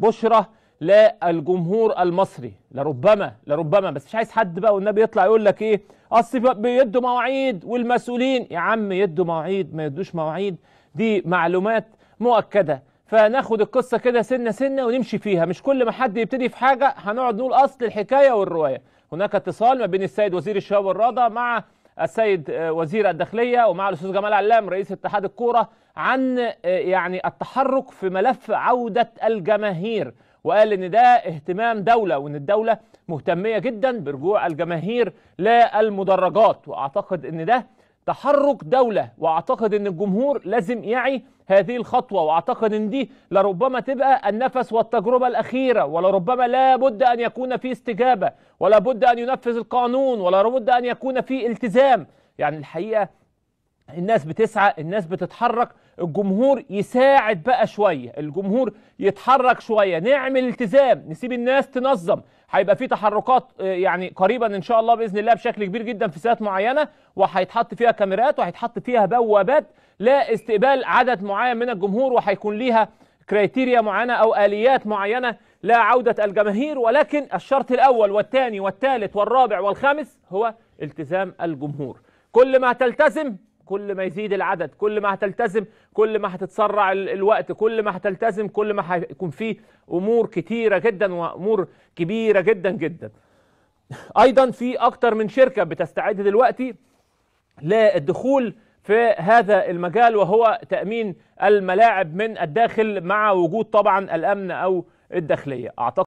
بشرة للجمهور المصري لربما لربما بس مش عايز حد بقى والنبي يطلع يقول لك ايه اصل بيدوا مواعيد والمسؤولين يا عم يدوا مواعيد ما يدوش مواعيد دي معلومات مؤكده فناخد القصه كده سنه سنه ونمشي فيها مش كل ما حد يبتدي في حاجه هنقعد نقول اصل الحكايه والروايه هناك اتصال ما بين السيد وزير الشباب والرياضه مع السيد آه، وزير الداخليه ومع الاستاذ جمال علام رئيس اتحاد الكوره عن آه، يعني التحرك في ملف عوده الجماهير وقال ان ده اهتمام دوله وان الدوله مهتميه جدا برجوع الجماهير للمدرجات واعتقد ان ده تحرك دولة واعتقد ان الجمهور لازم يعي هذه الخطوة واعتقد ان دي لربما تبقى النفس والتجربة الاخيرة ولربما لا بد ان يكون في استجابة ولا بد ان ينفذ القانون ولا بد ان يكون في التزام يعني الحقيقة الناس بتسعى الناس بتتحرك الجمهور يساعد بقى شوية الجمهور يتحرك شوية نعمل التزام نسيب الناس تنظم هيبقى في تحركات آه، يعني قريبا ان شاء الله باذن الله بشكل كبير جدا في ساعات معينه وهيتحط فيها كاميرات وهيتحط فيها بوابات لا استقبال عدد معين من الجمهور وهيكون ليها كريتيريا معينه او اليات معينه لا عوده الجماهير ولكن الشرط الاول والثاني والثالث والرابع والخامس هو التزام الجمهور كل ما تلتزم كل ما يزيد العدد كل ما هتلتزم كل ما هتتسرع الوقت كل ما هتلتزم كل ما هيكون فيه امور كتيره جدا وامور كبيره جدا جدا ايضا في اكتر من شركه بتستعد دلوقتي للدخول في هذا المجال وهو تامين الملاعب من الداخل مع وجود طبعا الامن او الداخليه اعتقد